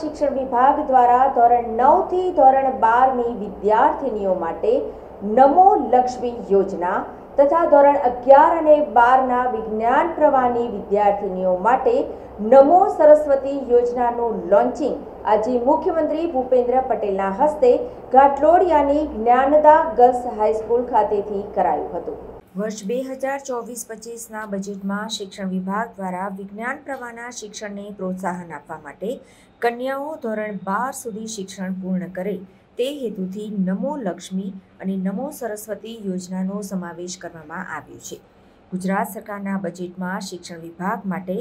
શિક્ષણ વિભાગ દ્વારા ધોરણ નવથી ધોરણ બારની વિદ્યાર્થિનીઓ માટે નમો લક્ષ્મી યોજના તથા ધોરણ અગિયાર અને બારના વિજ્ઞાન પ્રવાહની વિદ્યાર્થિનીઓ માટે નમો સરસ્વતી યોજનાનું લોન્ચિંગ આજે મુખ્યમંત્રી ભૂપેન્દ્ર પટેલના હસ્તે ઘાટલોડિયાની જ્ઞાનદા ગર્લ્સ હાઈસ્કૂલ ખાતેથી કરાયું હતું વર્ષ બે હજાર ચોવીસ પચીસના બજેટમાં શિક્ષણ વિભાગ દ્વારા વિજ્ઞાન પ્રવાહના શિક્ષણને પ્રોત્સાહન આપવા માટે કન્યાઓ ધોરણ બાર સુધી શિક્ષણ પૂર્ણ કરે તે હેતુથી નમો લક્ષ્મી અને નમો સરસ્વતી યોજનાનો સમાવેશ કરવામાં આવ્યો છે ગુજરાત સરકારના બજેટમાં શિક્ષણ વિભાગ માટે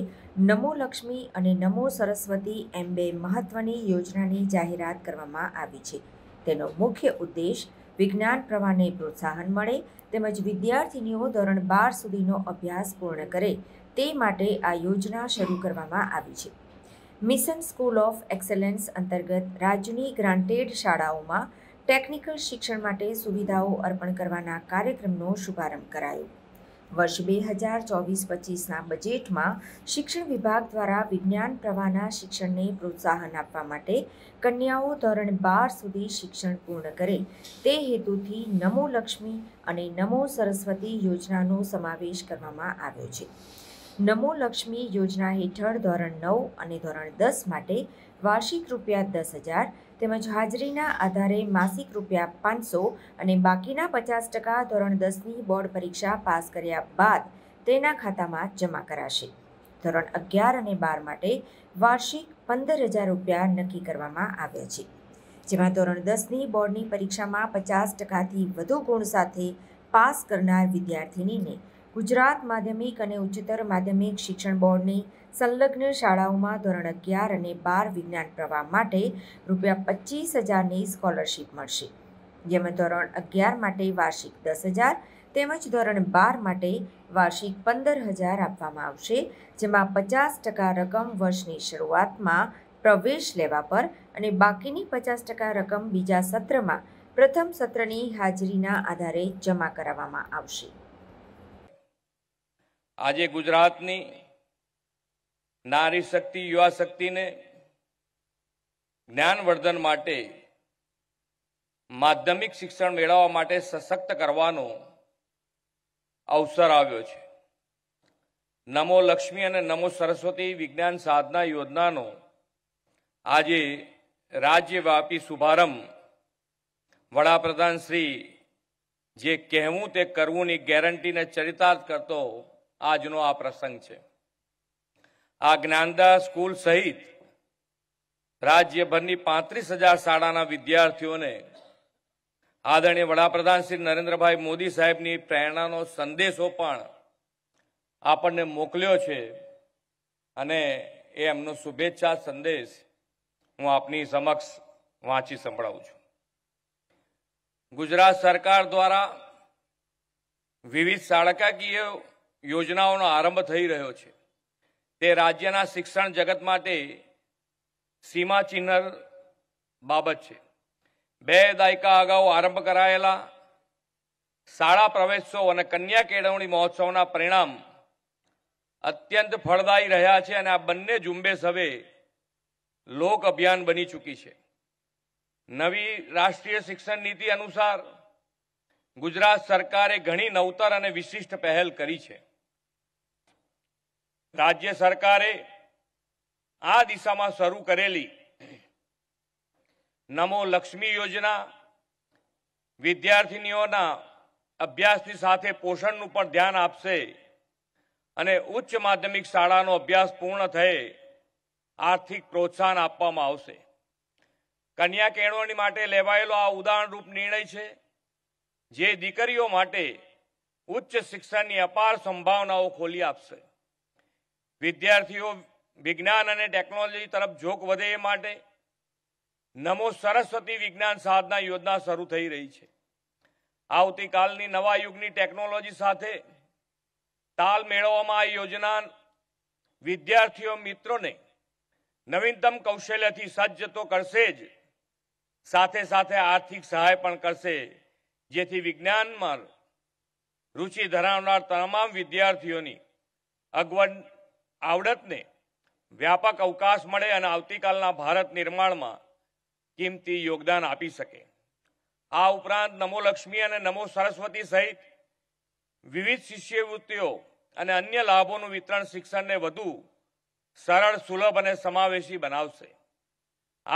નમો લક્ષ્મી અને નમો સરસ્વતી એમ બે મહત્વની યોજનાની જાહેરાત કરવામાં આવી છે તેનો મુખ્ય ઉદ્દેશ વિજ્ઞાન પ્રવાહને પ્રોત્સાહન મળે તેમજ વિદ્યાર્થીનીઓ ધોરણ બાર સુધીનો અભ્યાસ પૂર્ણ કરે તે માટે આ યોજના શરૂ કરવામાં આવી છે મિશન સ્કૂલ ઓફ એક્સેલન્સ અંતર્ગત રાજ્યની ગ્રાન્ટેડ શાળાઓમાં ટેકનિકલ શિક્ષણ માટે સુવિધાઓ અર્પણ કરવાના કાર્યક્રમનો શુભારંભ કરાયો વર્ષ બે હજાર ચોવીસ પચીસના બજેટમાં શિક્ષણ વિભાગ દ્વારા વિજ્ઞાન પ્રવાહના શિક્ષણને પ્રોત્સાહન આપવા માટે કન્યાઓ ધોરણ બાર સુધી શિક્ષણ પૂર્ણ કરે તે હેતુથી નમો લક્ષ્મી અને નમો સરસ્વતી યોજનાનો સમાવેશ કરવામાં આવ્યો છે નમો લક્ષ્મી યોજના હેઠળ ધોરણ નવ અને ધોરણ દસ માટે વાર્ષિક રૂપિયા દસ હજાર તેમજ હાજરીના આધારે માસિક રૂપિયા પાંચસો અને બાકીના પચાસ ટકા ધોરણ દસની બોર્ડ પરીક્ષા પાસ કર્યા બાદ તેના ખાતામાં જમા કરાશે ધોરણ અગિયાર અને બાર માટે વાર્ષિક પંદર હજાર રૂપિયા નક્કી કરવામાં આવ્યા છે જેમાં ધોરણ દસની બોર્ડની પરીક્ષામાં પચાસ ટકાથી વધુ ગુણ સાથે પાસ કરનાર વિદ્યાર્થીનીને ગુજરાત માધ્યમિક અને ઉચ્ચતર માધ્યમિક શિક્ષણ બોર્ડની સંલગ્ન શાળાઓમાં ધોરણ અગિયાર અને બાર વિજ્ઞાન પ્રવાહ માટે રૂપિયા પચીસ હજારની સ્કોલરશીપ મળશે જેમાં ધોરણ અગિયાર માટે વાર્ષિક દસ હજાર તેમજ ધોરણ બાર માટે વાર્ષિક પંદર હજાર આપવામાં આવશે જેમાં પચાસ ટકા રકમ વર્ષની શરૂઆતમાં પ્રવેશ લેવા પર અને બાકીની પચાસ ટકા રકમ બીજા સત્રમાં પ્રથમ સત્રની હાજરીના આધારે જમા કરાવવામાં આવશે આજે ગુજરાતની નારી શક્તિ યુવા શક્તિને જ્ઞાનવર્ધન માટે માધ્યમિક શિક્ષણ મેળવવા માટે સશક્ત કરવાનો અવસર આવ્યો છે નમો લક્ષ્મી અને નમો સરસ્વતી વિજ્ઞાન સાધના યોજનાનો આજે રાજ્યવ્યાપી શુભારંભ વડાપ્રધાન શ્રી જે કહેવું તે કરવુંની ગેરંટીને ચરિતાર્થ કરતો આજનો આ પ્રસંગ છે આ જ્ઞાનદા સ્કૂલ સહિત રાજ્યભરની પાંત્રીસ હજાર શાળાના વિદ્યાર્થીઓને આદરણીય વડાપ્રધાન શ્રી નરેન્દ્રભાઈ મોદી સાહેબની પ્રેરણાનો સંદેશો પણ આપણને મોકલ્યો છે અને એ એમનો શુભેચ્છા સંદેશ હું આપની સમક્ષ વાંચી સંભળાવું છું ગુજરાત સરકાર દ્વારા વિવિધ શાળાકીય યોજનાઓનો આરંભ થઈ રહ્યો છે તે રાજ્યના શિક્ષણ જગત માટે સીમાચિહ્ન બાબત છે બે દાયકા અગાઉ આરંભ કરાયેલા શાળા પ્રવેશોત્સવ અને કન્યા કેળવણી મહોત્સવના પરિણામ અત્યંત ફળદાયી રહ્યા છે અને આ બંને ઝુંબેશ હવે લોક અભિયાન બની ચૂકી છે નવી રાષ્ટ્રીય શિક્ષણ નીતિ અનુસાર ગુજરાત સરકારે ઘણી નવતર અને વિશિષ્ટ પહેલ કરી છે રાજ્ય સરકારે આ દિશામાં શરૂ કરેલી નમો લક્ષ્મી યોજના વિદ્યાર્થીનીઓના અભ્યાસની સાથે પોષણનું પણ ધ્યાન આપશે અને ઉચ્ચ માધ્યમિક શાળાનો અભ્યાસ પૂર્ણ થયે આર્થિક પ્રોત્સાહન આપવામાં આવશે કન્યા કેળવણી માટે લેવાયેલો આ ઉદાહરણરૂપ નિર્ણય છે જે દીકરીઓ માટે ઉચ્ચ શિક્ષણની અપાર સંભાવનાઓ ખોલી આપશે વિદ્યાર્થીઓ વિજ્ઞાન અને ટેકનોલોજી તરફ જોક વધે એ માટે નમો સરસ્વતી વિજ્ઞાન સાધના યોજના શરૂ થઈ રહી છે આવતીકાલની નવા યુગની ટેકનોલોજી સાથે તાલ મેળવવામાં આ યોજના વિદ્યાર્થીઓ મિત્રોને નવીનતમ કૌશલ્યથી સજ્જ તો કરશે જ સાથે સાથે આર્થિક સહાય પણ કરશે જેથી વિજ્ઞાનમાં રુચિ ધરાવનાર તમામ વિદ્યાર્થીઓની અગવડ આવડતને વ્યાપક અવકાશ મળે અને આવતીકાલના ભારત નિર્માણમાં કિંમતી યોગદાન આપી શકે આ ઉપરાંત નમો લક્ષ્મી અને નમો સરસ્વતી સહિત વિવિધ શિષ્યવૃત્તિઓ અને અન્ય લાભોનું વિતરણ શિક્ષણને વધુ સરળ સુલભ અને સમાવેશી બનાવશે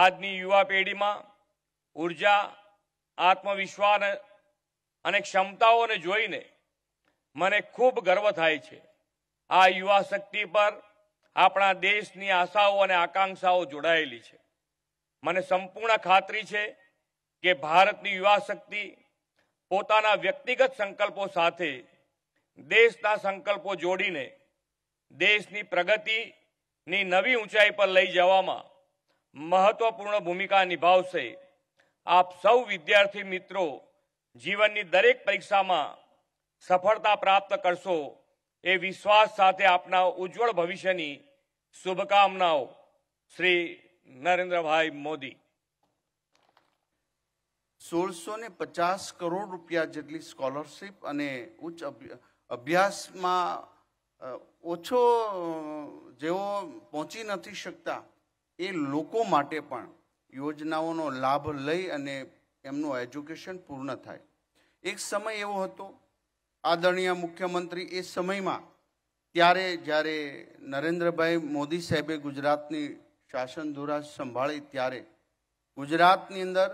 આજની યુવા પેઢીમાં ઉર્જા આત્મવિશ્વાસ અને ક્ષમતાઓને જોઈને મને ખૂબ ગર્વ થાય છે આ યુવા શક્તિ પર આપણા દેશની આશાઓ અને આકાંક્ષાઓ જોડાયેલી છે મને સંપૂર્ણ ખાતરી છે કે ભારતની યુવા શક્તિ પોતાના વ્યક્તિગત સંકલ્પો સાથે દેશના સંકલ્પો જોડીને દેશની પ્રગતિની નવી ઊંચાઈ પર લઈ જવામાં મહત્વપૂર્ણ ભૂમિકા નિભાવશે આપ સૌ વિદ્યાર્થી મિત્રો જીવનની દરેક પરીક્ષામાં સફળતા પ્રાપ્ત કરશો એ વિશ્વાસ સાથે આપના ઉજ્જવળ ભવિષ્યની શુભકામનાઓ શ્રી નરેન્દ્રભાઈ મોદી સોળસો ને પચાસ કરોડ રૂપિયા જેટલી સ્કોલરશીપ અને ઉચ્ચ અભ્યાસમાં ઓછો જેઓ પહોંચી નથી શકતા એ લોકો માટે પણ યોજનાઓનો લાભ લઈ અને એમનું એજ્યુકેશન પૂર્ણ થાય એક સમય એવો હતો આદરણીય મુખ્યમંત્રી એ સમયમાં ત્યારે જ્યારે નરેન્દ્રભાઈ મોદી સાહેબે ગુજરાતની શાસન ધોરા સંભાળી ત્યારે ગુજરાતની અંદર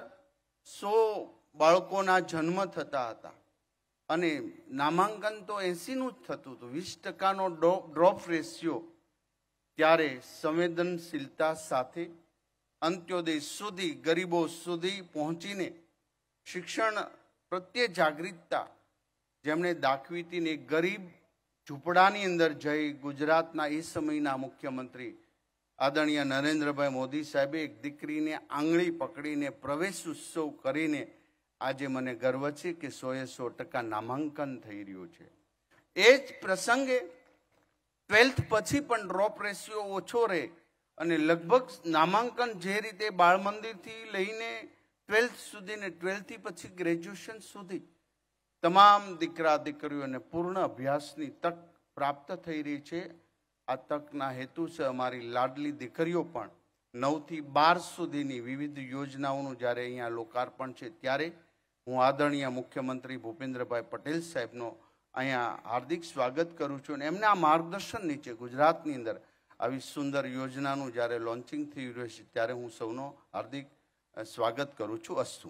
સો બાળકોના જન્મ થતા હતા અને નામાંકન તો એંસીનું જ થતું હતું વીસ ટકાનો ડ્રોપ રેશિયો ત્યારે સંવેદનશીલતા સાથે અંત્યોદય સુધી ગરીબો સુધી પહોંચીને શિક્ષણ પ્રત્યે જાગૃતતા જેમણે દાખવીતીને ગરીબ ઝૂંપડાની અંદર જઈ ગુજરાતના એ સમયના મુખ્યમંત્રી આદરણીય નરેન્દ્રભાઈ મોદી સાહેબે એક દીકરીને આંગળી પકડીને પ્રવેશ ઉત્સવ કરીને આજે મને ગર્વ છે કે સોએ સો ટકા નામાંકન થઈ રહ્યું છે એ જ પ્રસંગે ટ્વેલ્થ પછી પણ ડ્રોપ રેશિયો ઓછો રહે અને લગભગ નામાંકન જે રીતે બાળમંદિરથી લઈને ટ્વેલ્થ સુધીને ટ્વેલ્થથી પછી ગ્રેજ્યુએશન સુધી તમામ દીકરા દીકરીઓને પૂર્ણ અભ્યાસની તક પ્રાપ્ત થઈ રહી છે આ તકના હેતુ છે અમારી લાડલી દીકરીઓ પણ નવથી બાર સુધીની વિવિધ યોજનાઓનું જ્યારે અહીંયા લોકાર્પણ છે ત્યારે હું આદરણીય મુખ્યમંત્રી ભૂપેન્દ્રભાઈ પટેલ સાહેબનો અહીંયા હાર્દિક સ્વાગત કરું છું અને એમના માર્ગદર્શન નીચે ગુજરાતની અંદર આવી સુંદર યોજનાનું જ્યારે લોન્ચિંગ થઈ રહ્યું છે ત્યારે હું સૌનો હાર્દિક સ્વાગત કરું છું અસ્તુ